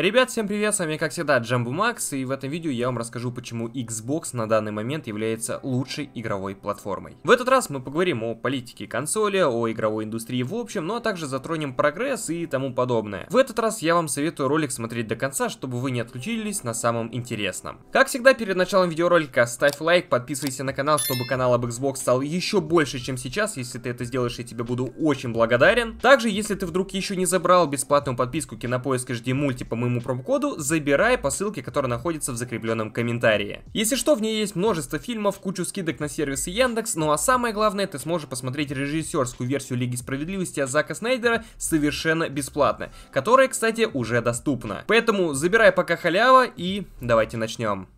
Ребят, всем привет, с вами как всегда Джамбу Макс, и в этом видео я вам расскажу, почему Xbox на данный момент является лучшей игровой платформой. В этот раз мы поговорим о политике консоли, о игровой индустрии в общем, ну а также затронем прогресс и тому подобное. В этот раз я вам советую ролик смотреть до конца, чтобы вы не отключились на самом интересном. Как всегда, перед началом видеоролика ставь лайк, подписывайся на канал, чтобы канал об Xbox стал еще больше, чем сейчас, если ты это сделаешь, я тебе буду очень благодарен. Также, если ты вдруг еще не забрал бесплатную подписку Кинопоиска, жди мульти по моему моему промокоду, забирай по ссылке, которая находится в закрепленном комментарии. Если что, в ней есть множество фильмов, кучу скидок на сервисы Яндекс, ну а самое главное, ты сможешь посмотреть режиссерскую версию Лиги Справедливости от Зака Снайдера совершенно бесплатно, которая, кстати, уже доступна. Поэтому забирай пока халява и давайте начнем.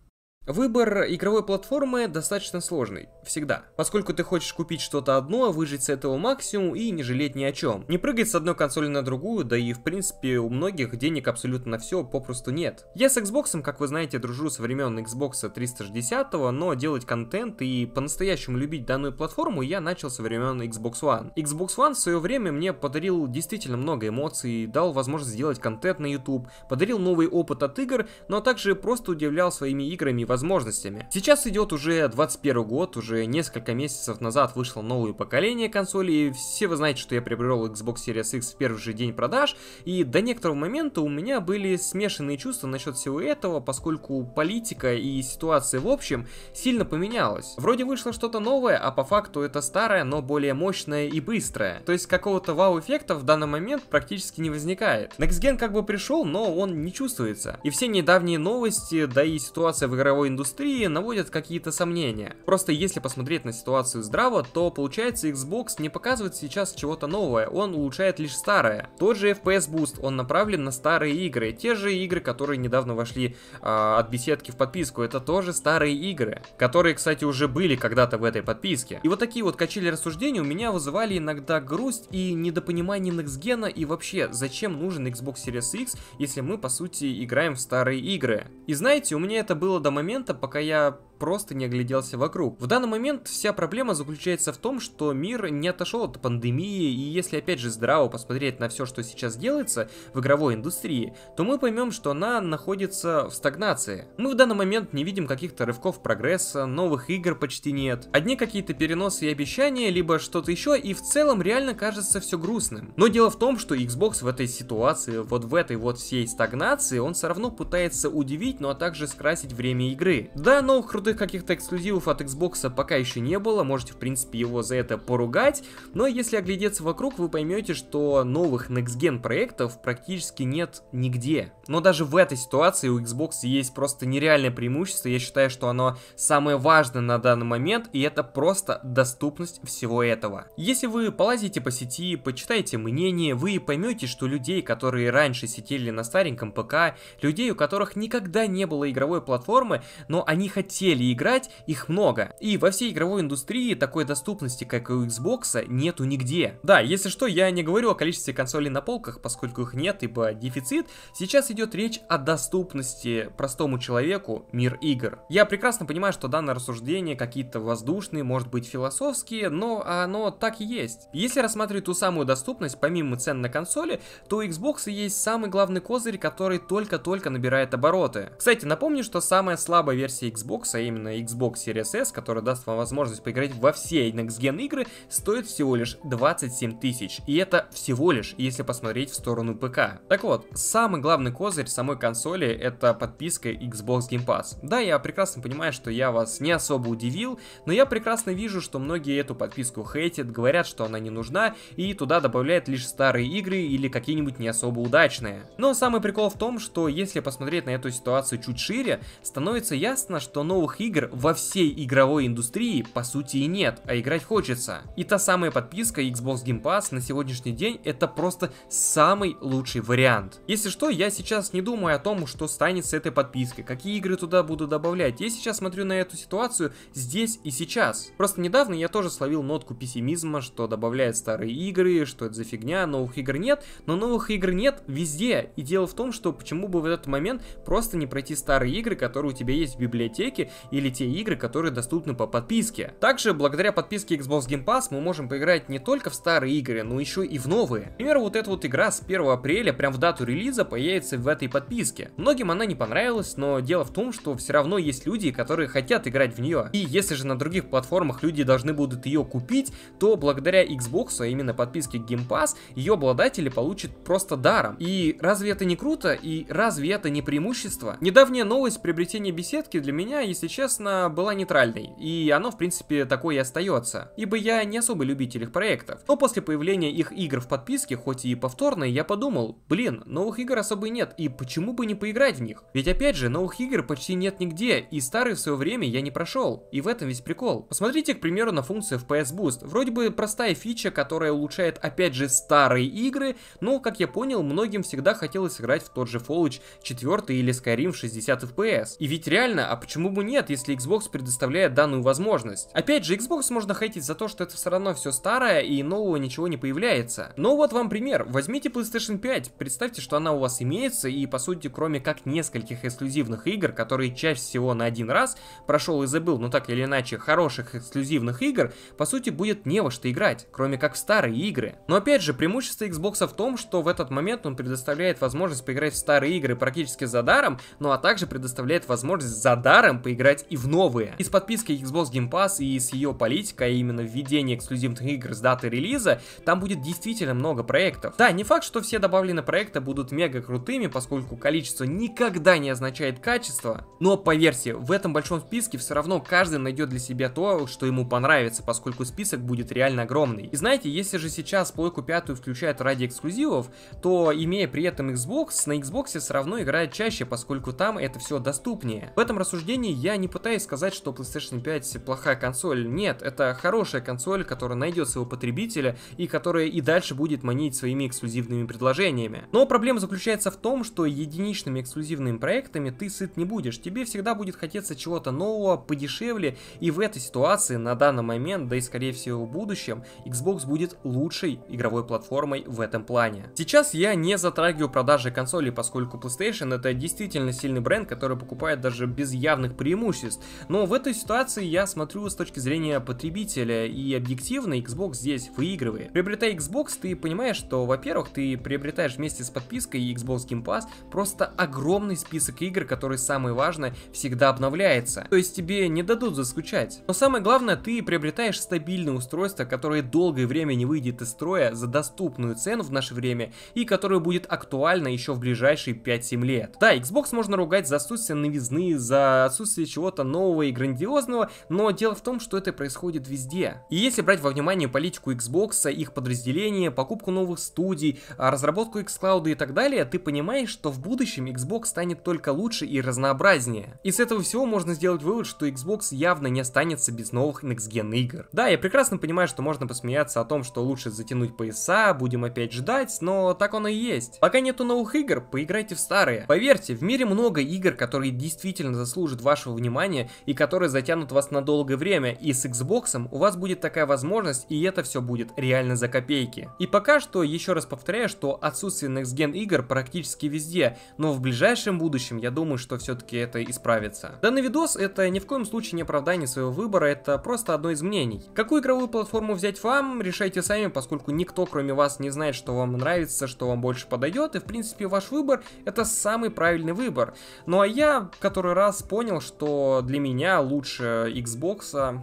Выбор игровой платформы достаточно сложный, всегда, поскольку ты хочешь купить что-то одно, выжить с этого максимум и не жалеть ни о чем. Не прыгать с одной консоли на другую, да и в принципе у многих денег абсолютно на все попросту нет. Я с Xbox, как вы знаете, дружу со времен Xbox 360, но делать контент и по-настоящему любить данную платформу я начал со времен Xbox One. Xbox One в свое время мне подарил действительно много эмоций, дал возможность сделать контент на YouTube, подарил новый опыт от игр, но также просто удивлял своими играми возможностями. Сейчас идет уже 21 год, уже несколько месяцев назад вышло новое поколение консолей, и все вы знаете, что я приобрел Xbox Series X в первый же день продаж, и до некоторого момента у меня были смешанные чувства насчет всего этого, поскольку политика и ситуация в общем сильно поменялась. Вроде вышло что-то новое, а по факту это старое, но более мощное и быстрое. То есть какого-то вау-эффекта в данный момент практически не возникает. Next Gen как бы пришел, но он не чувствуется. И все недавние новости, да и ситуация в игровой игровой индустрии наводят какие-то сомнения. Просто если посмотреть на ситуацию здраво, то получается Xbox не показывает сейчас чего-то новое, он улучшает лишь старое. Тот же FPS Boost, он направлен на старые игры, те же игры, которые недавно вошли э, от беседки в подписку, это тоже старые игры, которые, кстати, уже были когда-то в этой подписке. И вот такие вот качели рассуждений у меня вызывали иногда грусть и недопонимание Next Gen и вообще, зачем нужен Xbox Series X, если мы, по сути, играем в старые игры. И знаете, у меня это было до момента, момента, пока я просто не огляделся вокруг. В данный момент вся проблема заключается в том, что мир не отошел от пандемии, и если опять же здраво посмотреть на все, что сейчас делается в игровой индустрии, то мы поймем, что она находится в стагнации. Мы в данный момент не видим каких-то рывков прогресса, новых игр почти нет. Одни какие-то переносы и обещания, либо что-то еще, и в целом реально кажется все грустным. Но дело в том, что Xbox в этой ситуации, вот в этой вот всей стагнации, он все равно пытается удивить, но ну, а также скрасить время игры. Да, новых крутых крутых каких-то эксклюзивов от Xbox пока еще не было, можете в принципе его за это поругать, но если оглядеться вокруг, вы поймете, что новых Next Gen проектов практически нет нигде. Но даже в этой ситуации у Xbox есть просто нереальное преимущество, я считаю, что оно самое важное на данный момент, и это просто доступность всего этого. Если вы полазите по сети, почитаете мнение, вы поймете, что людей, которые раньше сидели на стареньком ПК, людей, у которых никогда не было игровой платформы, но они хотели играть, их много. И во всей игровой индустрии такой доступности, как у Xbox, нету нигде. Да, если что, я не говорю о количестве консолей на полках, поскольку их нет, ибо дефицит. Сейчас идет речь о доступности простому человеку мир игр. Я прекрасно понимаю, что данное рассуждение какие-то воздушные, может быть философские, но оно так и есть. Если рассматривать ту самую доступность, помимо цен на консоли, то у Xbox есть самый главный козырь, который только-только набирает обороты. Кстати, напомню, что самая слабая версия Xbox именно Xbox Series S, который даст вам возможность поиграть во все Next Gen игры, стоит всего лишь 27 тысяч. И это всего лишь, если посмотреть в сторону ПК. Так вот, самый главный козырь самой консоли это подписка Xbox Game Pass. Да, я прекрасно понимаю, что я вас не особо удивил, но я прекрасно вижу, что многие эту подписку хейтят, говорят, что она не нужна, и туда добавляют лишь старые игры или какие-нибудь не особо удачные. Но самый прикол в том, что если посмотреть на эту ситуацию чуть шире, становится ясно, что новых новых игр во всей игровой индустрии по сути и нет, а играть хочется. И та самая подписка Xbox Game Pass на сегодняшний день это просто самый лучший вариант. Если что, я сейчас не думаю о том, что станет с этой подпиской, какие игры туда буду добавлять. Я сейчас смотрю на эту ситуацию здесь и сейчас. Просто недавно я тоже словил нотку пессимизма, что добавляют старые игры, что это за фигня, новых игр нет, но новых игр нет везде. И дело в том, что почему бы в этот момент просто не пройти старые игры, которые у тебя есть в библиотеке, или те игры, которые доступны по подписке. Также, благодаря подписке Xbox Game Pass мы можем поиграть не только в старые игры, но еще и в новые. Например, вот эта вот игра с 1 апреля, прям в дату релиза, появится в этой подписке. Многим она не понравилась, но дело в том, что все равно есть люди, которые хотят играть в нее. И если же на других платформах люди должны будут ее купить, то благодаря Xbox, а именно подписке Game Pass, ее обладатели получат просто даром. И разве это не круто? И разве это не преимущество? Недавняя новость приобретения беседки для меня, если честно, была нейтральной, и оно, в принципе, такое и остается, ибо я не особый любитель их проектов. Но после появления их игр в подписке, хоть и повторной, я подумал, блин, новых игр особо нет, и почему бы не поиграть в них? Ведь опять же, новых игр почти нет нигде, и старые в свое время я не прошел, и в этом весь прикол. Посмотрите, к примеру, на функцию FPS Boost. Вроде бы простая фича, которая улучшает опять же старые игры, но, как я понял, многим всегда хотелось играть в тот же Fallout 4 или Skyrim в 60 FPS. И ведь реально, а почему бы нет? нет, если Xbox предоставляет данную возможность. Опять же, Xbox можно хейтить за то, что это все равно все старое и нового ничего не появляется. Но вот вам пример. Возьмите PlayStation 5, представьте, что она у вас имеется и по сути кроме как нескольких эксклюзивных игр, которые чаще всего на один раз прошел и забыл, но так или иначе хороших эксклюзивных игр, по сути будет не во что играть, кроме как в старые игры. Но опять же, преимущество Xbox в том, что в этот момент он предоставляет возможность поиграть в старые игры практически за даром, ну а также предоставляет возможность за даром поиграть играть и в новые. из подписки Xbox Game Pass и с ее политикой, а именно введение эксклюзивных игр с даты релиза, там будет действительно много проектов. Да, не факт, что все добавленные проекты будут мега крутыми, поскольку количество никогда не означает качество, но поверьте, в этом большом списке все равно каждый найдет для себя то, что ему понравится, поскольку список будет реально огромный. И знаете, если же сейчас плойку пятую включают ради эксклюзивов, то имея при этом Xbox, на Xbox все равно играет чаще, поскольку там это все доступнее. В этом рассуждении я не пытаюсь сказать, что PlayStation 5 плохая консоль. Нет, это хорошая консоль, которая найдет своего потребителя и которая и дальше будет манить своими эксклюзивными предложениями. Но проблема заключается в том, что единичными эксклюзивными проектами ты сыт не будешь. Тебе всегда будет хотеться чего-то нового, подешевле, и в этой ситуации на данный момент, да и скорее всего в будущем, Xbox будет лучшей игровой платформой в этом плане. Сейчас я не затрагиваю продажи консолей, поскольку PlayStation это действительно сильный бренд, который покупает даже без явных преимуществ преимуществ. Но в этой ситуации я смотрю с точки зрения потребителя, и объективно Xbox здесь выигрывает. Приобретая Xbox, ты понимаешь, что, во-первых, ты приобретаешь вместе с подпиской и Xbox Game Pass просто огромный список игр, которые, самое важное, всегда обновляется. То есть тебе не дадут заскучать. Но самое главное, ты приобретаешь стабильное устройство, которое долгое время не выйдет из строя за доступную цену в наше время и которое будет актуально еще в ближайшие 5-7 лет. Да, Xbox можно ругать за отсутствие новизны, за отсутствие чего-то нового и грандиозного, но дело в том, что это происходит везде. И если брать во внимание политику Xbox, их подразделения, покупку новых студий, а, разработку xCloud и так далее, ты понимаешь, что в будущем Xbox станет только лучше и разнообразнее. И с этого всего можно сделать вывод, что Xbox явно не останется без новых Next Gen игр. Да, я прекрасно понимаю, что можно посмеяться о том, что лучше затянуть пояса, будем опять ждать, но так оно и есть. Пока нету новых игр, поиграйте в старые. Поверьте, в мире много игр, которые действительно заслужат вашего внимания внимание и которые затянут вас на долгое время, и с Xbox у вас будет такая возможность, и это все будет реально за копейки. И пока что, еще раз повторяю, что отсутствие Next Gen игр практически везде, но в ближайшем будущем я думаю, что все-таки это исправится. Данный видос это ни в коем случае не оправдание своего выбора, это просто одно из мнений. Какую игровую платформу взять вам, решайте сами, поскольку никто кроме вас не знает, что вам нравится, что вам больше подойдет, и в принципе ваш выбор это самый правильный выбор. Ну а я в который раз понял, что для меня лучше Xbox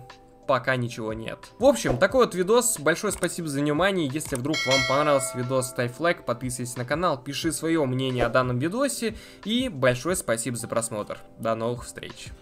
пока ничего нет. В общем, такой вот видос. Большое спасибо за внимание. Если вдруг вам понравился видос, ставь лайк, подписывайся на канал, пиши свое мнение о данном видосе. И большое спасибо за просмотр. До новых встреч.